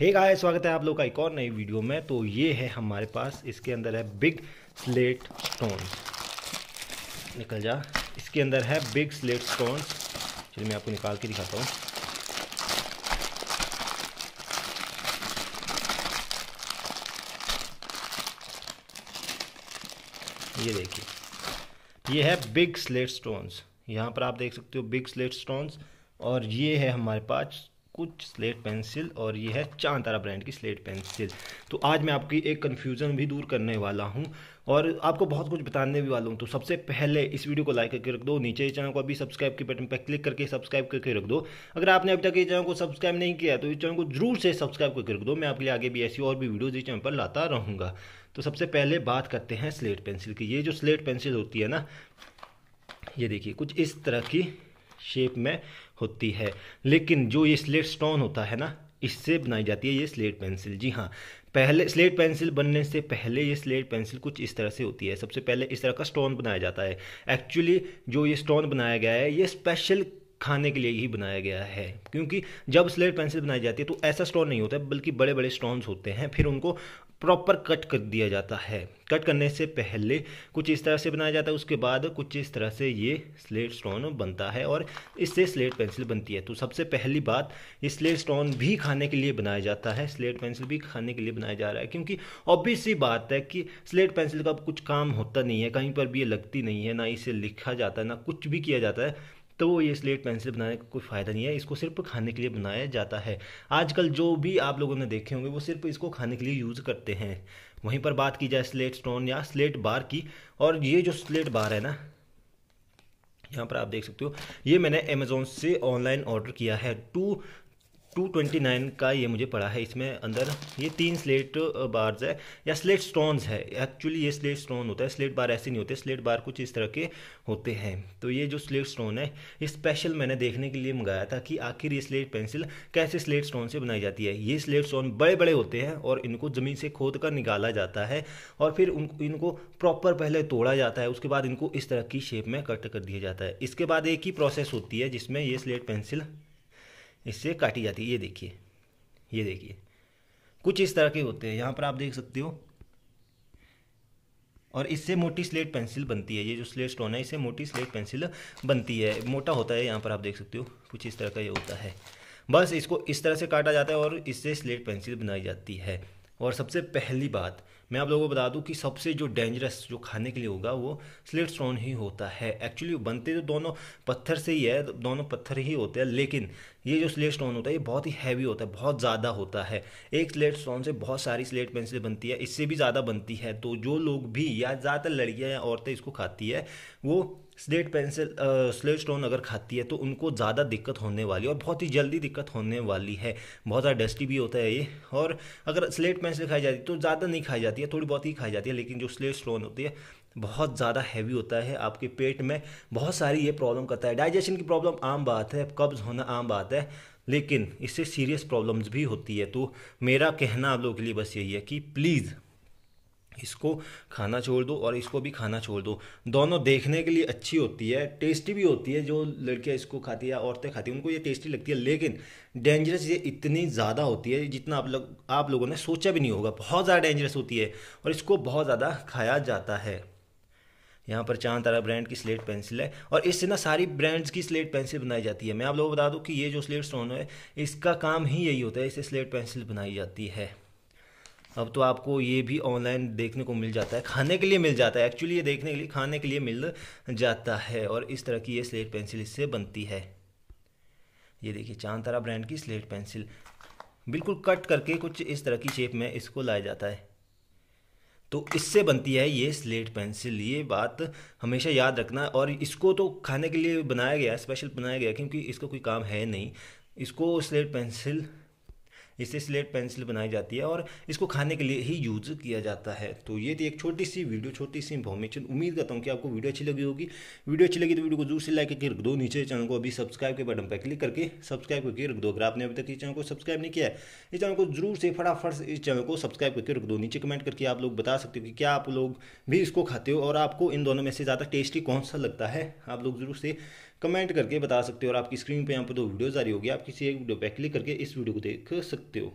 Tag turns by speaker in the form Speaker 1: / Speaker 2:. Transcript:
Speaker 1: हे गाय स्वागत है आप लोग का एक और नई वीडियो में तो ये है हमारे पास इसके अंदर है बिग स्लेट स्टोन निकल जा इसके अंदर है बिग स्लेट स्टोन चलिए मैं आपको निकाल के दिखाता हूँ ये देखिए ये है बिग स्लेट स्टोन्स यहाँ पर आप देख सकते हो बिग स्लेट स्टोन्स और ये है हमारे पास कुछ स्लेट पेंसिल और ये है चांद तारा ब्रांड की स्लेट पेंसिल तो आज मैं आपकी एक कन्फ्यूज़न भी दूर करने वाला हूँ और आपको बहुत कुछ बताने भी वाला हूँ तो सबसे पहले इस वीडियो को लाइक करके रख दो नीचे इस चैनल को अभी सब्सक्राइब के बटन पर क्लिक करके सब्सक्राइब करके रख दो अगर आपने अभी तक इस चैनल को सब्सक्राइब नहीं किया तो इस चैनल को जरूर से सब्सक्राइब करके रख दो मैं आपके लिए आगे भी ऐसी और भी वीडियोज़ इस चैनल पर लाता रहूँगा तो सबसे पहले बात करते हैं स्लेट पेंसिल की ये जो स्लेट पेंसिल होती है ना ये देखिए कुछ इस तरह की शेप में होती है लेकिन जो ये स्लेट स्टोन होता है ना इससे बनाई जाती है ये स्लेट पेंसिल जी हाँ पहले स्लेट पेंसिल बनने से पहले ये स्लेट पेंसिल कुछ इस तरह से होती है सबसे पहले इस तरह का स्टोन बनाया जाता है एक्चुअली जो ये स्टोन बनाया गया है ये स्पेशल खाने के लिए ही बनाया गया है क्योंकि जब स्लेट पेंसिल बनाई जाती है तो ऐसा स्टोन नहीं होता बल्कि बड़े बड़े स्टोन्स होते हैं फिर उनको प्रॉपर कट कर दिया जाता है कट करने से पहले कुछ इस तरह से बनाया जाता है उसके बाद कुछ इस तरह से ये स्लेट स्टोन बनता है और इससे स्लेट पेंसिल बनती है तो सबसे पहली बात ये स्लेट स्टोन भी खाने के लिए बनाया जाता है स्लेट पेंसिल भी खाने के लिए बनाया जा रहा है क्योंकि ऑब्वियस बात है कि स्लेट पेंसिल का कुछ काम होता नहीं है कहीं पर भी ये लगती नहीं है ना इसे लिखा जाता है ना कुछ भी किया जाता है तो वो ये स्लेट पेंसिल बनाने का कोई फ़ायदा नहीं है इसको सिर्फ खाने के लिए बनाया जाता है आजकल जो भी आप लोगों ने देखे होंगे वो सिर्फ इसको खाने के लिए यूज़ करते हैं वहीं पर बात की जाए स्लेट स्टोन या स्लेट बार की और ये जो स्लेट बार है ना यहाँ पर आप देख सकते हो ये मैंने अमेज़ोन से ऑनलाइन ऑर्डर किया है टू 229 का ये मुझे पड़ा है इसमें अंदर ये तीन स्लेट बार्स है या स्लेट स्टोन्स है एक्चुअली ये स्लेट स्टोन होता है स्लेट बार ऐसे नहीं होते स्लेट बार कुछ इस तरह के होते हैं तो ये जो स्लेट स्टोन है ये स्पेशल मैंने देखने के लिए मंगाया था कि आखिर ये स्लेट पेंसिल कैसे स्लेट स्टोन से बनाई जाती है ये स्लेट स्टोन बड़े बड़े होते हैं और इनको ज़मीन से खोद कर निकाला जाता है और फिर उन इनको प्रॉपर पहले तोड़ा जाता है उसके बाद इनको इस तरह की शेप में कट कर दिया जाता है इसके बाद एक ही प्रोसेस होती है जिसमें ये स्लेट पेंसिल इससे काटी जाती है ये देखिए ये देखिए कुछ इस तरह के होते हैं यहाँ पर आप देख सकते हो और इससे मोटी स्लेट पेंसिल बनती है ये जो स्लेट स्टोन है इससे मोटी स्लेट पेंसिल बनती है मोटा होता है यहाँ पर आप देख सकते हो कुछ इस तरह का ये होता है बस इसको इस तरह से काटा जाता है और इससे स्लेट पेंसिल बनाई जाती है और सबसे पहली बात मैं आप लोगों को बता दूं कि सबसे जो डेंजरस जो खाने के लिए होगा वो स्लेट स्टोन ही होता है एक्चुअली बनते तो दोनों पत्थर से ही है दोनों पत्थर ही होते हैं लेकिन ये जो स्लेट स्टोन होता है ये बहुत ही हैवी होता है बहुत ज़्यादा होता है एक स्लेट स्टोन से बहुत सारी स्लेट पेंसिल बनती है इससे भी ज़्यादा बनती है तो जो लोग भी या ज़्यादातर लड़कियाँ या औरतें इसको खाती है वो स्लेट पेंसिल स्लेट स्टोन अगर खाती है तो उनको ज़्यादा दिक्कत होने वाली है और बहुत ही जल्दी दिक्कत होने वाली है बहुत ज़्यादा डस्टी भी होता है ये और अगर स्लेट पेंसिल खाई जाती है तो ज़्यादा नहीं खाई जाती है थोड़ी बहुत ही खाई जाती है लेकिन जो स्लेट स्टोन होती है बहुत ज़्यादा हैवी होता है आपके पेट में बहुत सारी ये प्रॉब्लम करता है डाइजेशन की प्रॉब्लम आम बात है कब्ज़ होना आम बात है लेकिन इससे सीरियस प्रॉब्लम्स भी होती है तो मेरा कहना आप लोगों के लिए बस यही है कि प्लीज़ इसको खाना छोड़ दो और इसको भी खाना छोड़ दो दोनों देखने के लिए अच्छी होती है टेस्टी भी होती है जो लड़कियाँ इसको खाती है औरतें खाती हैं उनको ये टेस्टी लगती है लेकिन डेंजरस ये इतनी ज़्यादा होती है जितना आप लोग आप लोगों ने सोचा भी नहीं होगा बहुत ज़्यादा डेंजरस होती है और इसको बहुत ज़्यादा खाया जाता है यहाँ पर चांद तारा ब्रांड की स्लेट पेंसिल है और इससे ना सारी ब्रांड्स की स्लेट पेंसिल बनाई जाती है मैं आप लोगों को बता दूँ कि ये जो स्लेट स्टोन है इसका काम ही यही होता है इससे स्लेट पेंसिल बनाई जाती है अब तो आपको ये भी ऑनलाइन देखने को मिल जाता है खाने के लिए मिल जाता है एक्चुअली ये देखने के लिए खाने के लिए मिल जाता है और इस तरह की ये स्लेट पेंसिल इससे बनती है ये देखिए चांद तारा ब्रांड की स्लेट पेंसिल बिल्कुल कट करके कुछ इस तरह की शेप में इसको लाया जाता है तो इससे बनती है ये स्लेट पेंसिल ये बात हमेशा याद रखना और इसको तो खाने के लिए बनाया गया स्पेशल बनाया गया क्योंकि इसका कोई काम है नहीं इसको स्लेट पेंसिल इससे स्लेट पेंसिल बनाई जाती है और इसको खाने के लिए ही यूज़ किया जाता है तो ये थी एक छोटी सी वीडियो छोटी सी इन्फॉर्मेशन उम्मीद करता हूँ कि आपको वीडियो अच्छी लगी होगी वीडियो अच्छी लगी तो वीडियो को जरूर से लाइक करके रख दो नीचे चैनल को अभी सब्सक्राइब के बटन पर क्लिक करके सब्सक्राइब करके रख दो अगर आपने अभी तक इस चैनल को सब्सक्राइब नहीं किया है इस चैनल को जरूर से फटाफट इस चैनल को सब्सक्राइब करके रख दो नीचे कमेंट करके आप लोग बता सकते हो कि क्या आप लोग भी इसको खाते हो और आपको इन दोनों में से ज़्यादा टेस्टी कौन सा लगता है आप लोग जरूर से कमेंट करके बता सकते हो और आपकी स्क्रीन पर यहाँ पर दो वीडियोज़ आ रही होगी आप किसी एक वीडियो पर क्लिक करके इस वीडियो को देख सकते हो